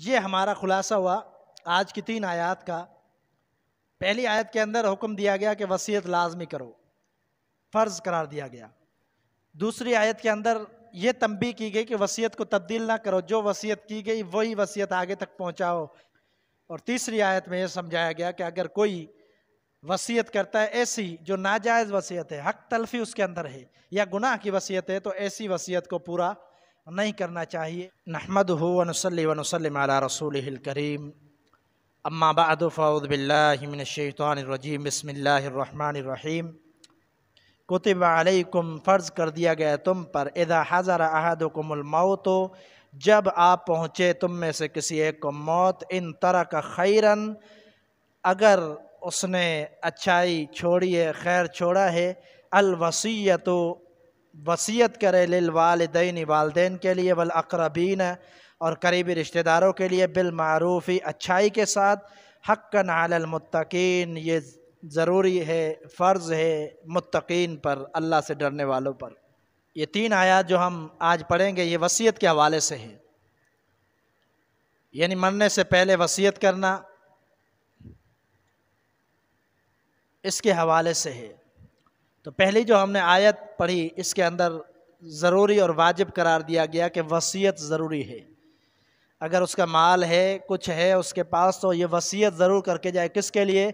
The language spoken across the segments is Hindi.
ये हमारा खुलासा हुआ आज की तीन आयत का पहली आयत के अंदर हुक्म दिया गया कि वसीयत लाजमी करो फ़र्ज़ करार दिया गया दूसरी आयत के अंदर ये तंबी की गई कि वसीयत को तब्दील ना करो जो वसीयत की गई वही वसीयत आगे तक पहुंचाओ और तीसरी आयत में यह समझाया गया कि अगर कोई वसीयत करता है ऐसी जो नाजायज़ वसीयत है हक तलफी उसके अंदर है या गुनाह की वसीयत है तो ऐसी वसीयत को पूरा नहीं करना चाहिए नहमद वनसली वनसलम आला रसूल करीम अम्मा बदफ़ाउदबिल्लाशैतरजीम बसमीम कुतब अलैकुम फ़र्ज़ कर दिया गया तुम पर इदा हज़र तो जब आप पहुँचे तुम में से किसी एक को मौत इन तरह का खैरन अगर उसने अच्छाई छोड़ी है खैर छोड़ा है अलवसीत वसीयत करे लिल वालदेन वालदेन के लिए वल अक्रबीन और करीबी रिश्तेदारों के लिए बिलमूफ़ी अच्छाई के साथ हक़न आलमतकीन ये ज़रूरी है फ़र्ज़ है मुतकीन पर अल्लाह से डरने वालों पर ये तीन आयात जो हम आज पढ़ेंगे ये वसीयत के हवाले से हैं यानी मरने से पहले वसीयत करना इसके हवाले से है तो पहली जो हमने आयत पढ़ी इसके अंदर ज़रूरी और वाजिब करार दिया गया कि वसीयत ज़रूरी है अगर उसका माल है कुछ है उसके पास तो ये वसीयत ज़रूर करके जाए किसके लिए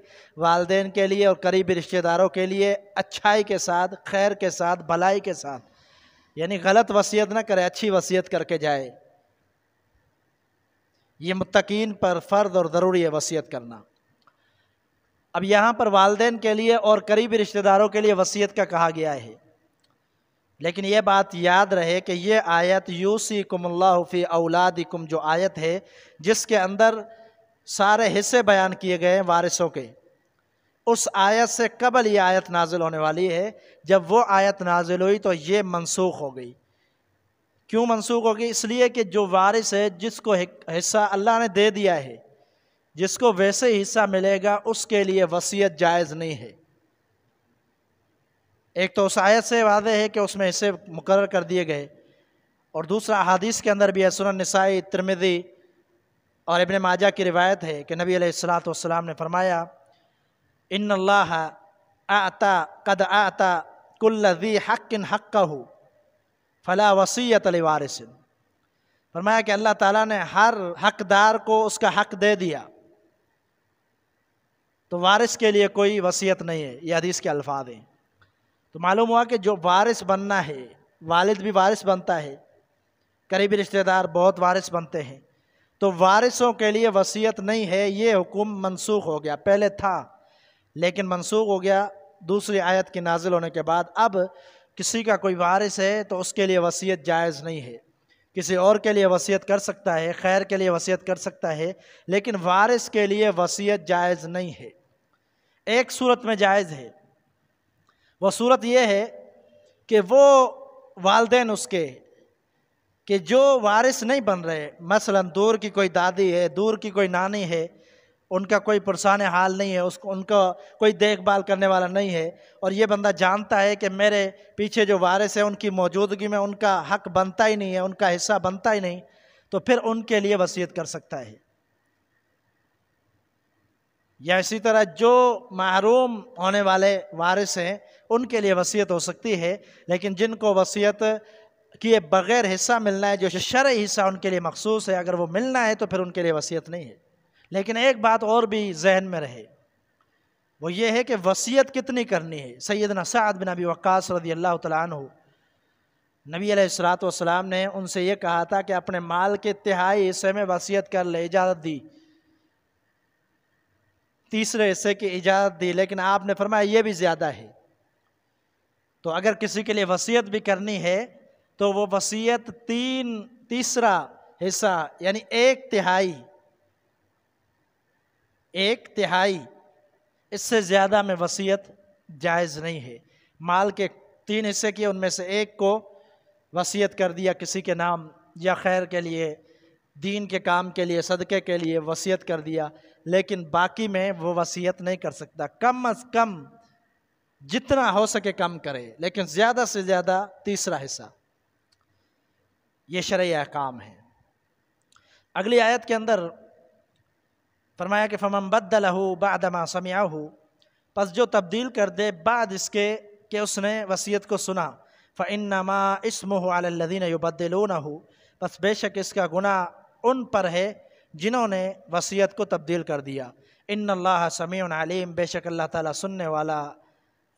वालदेन के लिए और करीबी रिश्तेदारों के लिए अच्छाई के साथ खैर के साथ भलाई के साथ यानी गलत वसीयत ना करे अच्छी वसीयत करके जाए ये मुतकीन पर फ़र्द और ज़रूरी है वसीयत करना अब यहाँ पर वालदेन के लिए और करीबी रिश्तेदारों के लिए वसीयत का कहा गया है लेकिन ये बात याद रहे कि ये आयत यूसी कुमल्लाफ़ी औलादिकुम जो आयत है जिसके अंदर सारे हिस्से बयान किए गए हैं वारिसों के उस आयत से कबल ये आयत नाजिल होने वाली है जब वो आयत नाजिल हुई तो ये मनसूख हो गई क्यों मनसूख हो गई इसलिए कि जो वारिस है जिसको हिस्सा अल्लाह ने दे दिया है जिसको वैसे हिस्सा मिलेगा उसके लिए वसीयत जायज़ नहीं है एक तो उस आयत से वादे है कि उसमें हिस्से मुकर कर दिए गए और दूसरा अहादीस के अंदर भी है सुन नसाई त्रमिदी और इबन माजा की रिवायत है कि नबी सलाम ने फरमाया इन अल्लाह आता कद आता कुल्लि हक़ हक़ का हो फ़ला वसीयत वारसिन फरमाया कि अल्लाह ताला ने हर हकदार को उसका हक दे दिया तो वारिस के लिए कोई वसीयत नहीं है ये हदीस के अल्फाज हैं तो मालूम हुआ कि जो वारिस बनना है वालिद भी वारिस बनता है करीबी रिश्तेदार बहुत वारिस बनते हैं तो वारिसों के लिए वसीयत नहीं है ये हुक्म मनसूख हो गया पहले था लेकिन मनसूख हो गया दूसरी आयत के नाजिल होने के बाद अब किसी का कोई वारिस है तो उसके लिए वसीयत जायज़ नहीं है किसी और के लिए वसीयत कर सकता है खैर के लिए वसीयत कर सकता है लेकिन वारिस के लिए वसीयत जायज़ नहीं है एक सूरत में जायज़ है वह सूरत यह है कि वो वालदेन उसके कि जो वारिस नहीं बन रहे मसलन दूर की कोई दादी है दूर की कोई नानी है उनका कोई पुरसान हाल नहीं है उसको उनका कोई देखभाल करने वाला नहीं है और ये बंदा जानता है कि मेरे पीछे जो वारिस है उनकी मौजूदगी में उनका हक बनता ही नहीं है उनका हिस्सा बनता ही नहीं तो फिर उनके लिए वसीयत कर सकता है या इसी तरह जो महरूम होने वाले वारिस हैं उनके लिए वसीयत हो सकती है लेकिन जिनको वसीयत किए बग़ैर हिस्सा मिलना है जो शर हिस्सा उनके लिए मखसूस है अगर वो मिलना है तो फिर उनके लिए वसीयत नहीं है लेकिन एक बात और भी जहन में रहे वो ये है कि वसीयत कितनी करनी है न साद बिन अबी वक्स रदी अल्लाह तु नबी सलात वसलाम ने उनसे ये कहा था कि अपने माल के तिहाई हिस्से में वसीयत कर ले इजाज़त दी तीसरे हिस्से की इजाज़त दी लेकिन आपने फरमाया ये भी ज़्यादा है तो अगर किसी के लिए वसीयत भी करनी है तो वो वसीयत तीन तीसरा हिस्सा यानी एक तिहाई एक तिहाई इससे ज़्यादा में वसीयत जायज़ नहीं है माल के तीन हिस्से किए उनमें से एक को वसीयत कर दिया किसी के नाम या खैर के लिए दीन के काम के लिए सदक़े के लिए वसीयत कर दिया लेकिन बाकी में वो वसीयत नहीं कर सकता कम अज कम जितना हो सके कम करे लेकिन ज़्यादा से ज़्यादा तीसरा हिस्सा ये शर्य काम है अगली आयत के अंदर फरमाया कि फमम बदमा समिया हो बस जो तब्दील कर दे बाद इसके कि उसने वसीयत को सुना फ़िनमा इसम बदलो न हो बस बेशक इसका गुना उन पर है जिन्होंने वसीयत को तब्दील कर दिया इन अल्लाह समी आलिम बेशक अल्लाह ताला सुनने वाला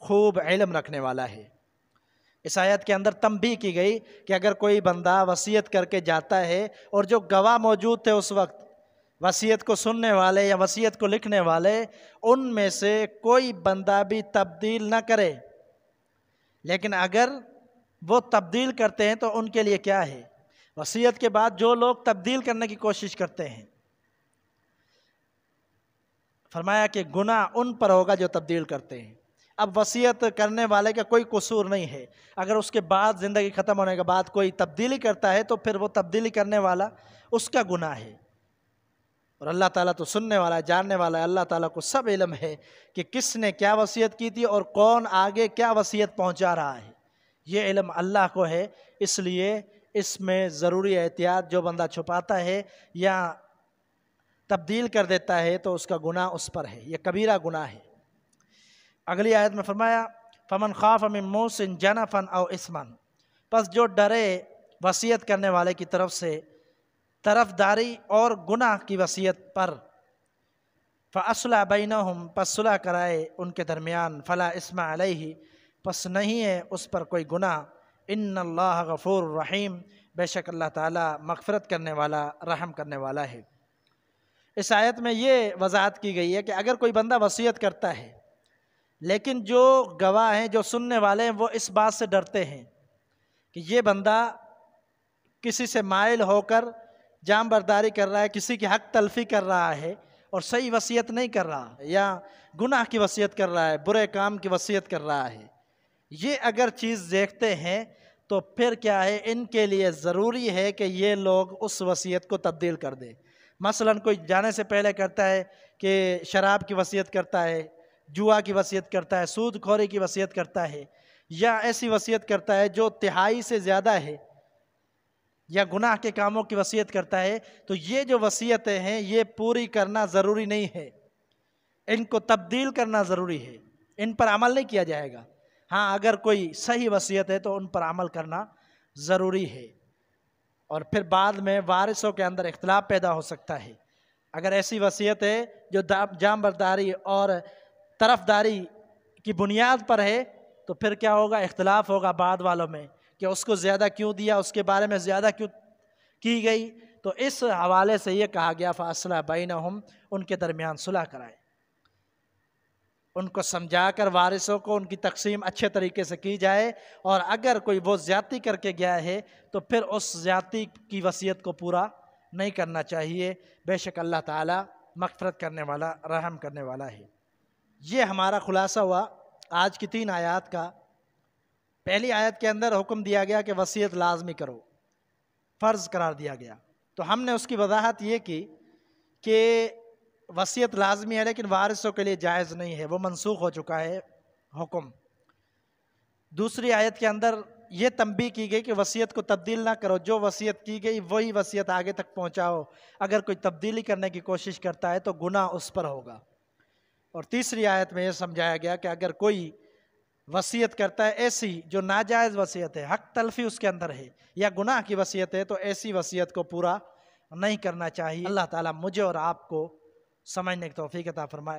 खूब इलम रखने वाला है इस आयत के अंदर तम भी की गई कि अगर कोई बंदा वसीयत करके जाता है और जो गवाह मौजूद थे उस वक्त वसीयत को सुनने वाले या वसीयत को लिखने वाले उनमें से कोई बंदा भी तब्दील ना करे लेकिन अगर वो तब्दील करते हैं तो उनके लिए क्या है वसीयत के बाद जो लोग तब्दील करने की कोशिश करते हैं फरमाया कि गुना उन पर होगा जो तब्दील करते हैं अब वसीयत करने वाले का कोई कसूर नहीं है अगर उसके बाद ज़िंदगी ख़त्म होने के बाद कोई तब्दीली करता है तो फिर वो तब्दीली करने वाला उसका गुना है और अल्लाह ताला तो सुनने वाला है जानने वाला है अल्लाह ताला को सब इलम है कि किसने क्या वसीयत की थी और कौन आगे क्या वसीयत पहुंचा रहा है ये इलम अल्लाह को है इसलिए इसमें ज़रूरी एहतियात जो बंदा छुपाता है या तब्दील कर देता है तो उसका गुनाह उस पर है यह कबीरा गुनाह है अगली आयत में फरमाया फमन खाफ अमिन जना फ़न और इसमन बस जो डरे वसीयत करने वाले की तरफ से तरफदारी और गुनाह की वसीयत पर फ़सला बैन हम पसला कराए उनके दरमियान फ़ला इसमा अल ही पस नहीं है उस पर कोई गुनाह इन अल्लाह गफ़ूर रहीम बेशक अल्लाह ताला मगफ़रत करने वाला रहम करने वाला है इस आयत में ये वजाहत की गई है कि अगर कोई बंदा वसीयत करता है लेकिन जो गवाह हैं जो सुनने वाले हैं वो इस बात से डरते हैं कि ये बंदा किसी से मायल होकर जाम बर्दारी कर रहा है किसी की हक तलफी कर रहा है और सही वसीयत नहीं कर रहा या गुनाह की वसीयत कर रहा है बुरे काम की वसीयत कर रहा है ये अगर चीज़ देखते हैं तो फिर क्या है इनके लिए ज़रूरी है कि ये लोग उस वसीयत को तब्दील कर दें मसलन कोई जाने से पहले करता है कि शराब की वसीयत करता है जुआ की वसीयत करता है सूद खोरी की वसीयत करता है या ऐसी वसीयत करता है जो तिहाई से ज़्यादा है या गुनाह के कामों की वसीयत करता है तो ये जो वसीयतें हैं ये पूरी करना ज़रूरी नहीं है इनको तब्दील करना ज़रूरी है इन पर अमल नहीं किया जाएगा हाँ अगर कोई सही वसीयत है तो उन पर अमल करना ज़रूरी है और फिर बाद में वारिसों के अंदर इख्तलाफ पैदा हो सकता है अगर ऐसी वसीयत है जो जामबरदारी और तरफदारी की बुनियाद पर है तो फिर क्या होगा इख्तलाफ होगा बाद वालों में कि उसको ज़्यादा क्यों दिया उसके बारे में ज़्यादा क्यों की गई तो इस हवाले से ये कहा गया फासला बैन उनके दरमियान सुलह कराएँ उनको समझाकर वारिसों को उनकी तकसीम अच्छे तरीके से की जाए और अगर कोई वो ज़्यादती करके गया है तो फिर उस ज़्यादती की वसीयत को पूरा नहीं करना चाहिए बेशक अल्लाह ताला मगफरत करने वाला रहम करने वाला है ये हमारा खुलासा हुआ आज की तीन आयत का पहली आयत के अंदर हुक्म दिया गया कि वसीयत लाजमी करो फ़र्ज़ करार दिया गया तो हमने उसकी वजाहत ये की कि वसीयत लाजमी है लेकिन वारिसों के लिए जायज़ नहीं है वो मनसूख हो चुका है हुक्म दूसरी आयत के अंदर ये तंबी की गई कि वसीयत को तब्दील ना करो जो वसीयत की गई वही वसीयत आगे तक पहुंचाओ अगर कोई तब्दीली करने की कोशिश करता है तो गुनाह उस पर होगा और तीसरी आयत में यह समझाया गया कि अगर कोई वसीयत करता है ऐसी जो नाजायज़ वसीयत है हक तलफी उसके अंदर है या गुनाह की वसीयत है तो ऐसी वसीयत को पूरा नहीं करना चाहिए अल्लाह ताला मुझे और आपको समझने की तोफ़ी कता फरमाए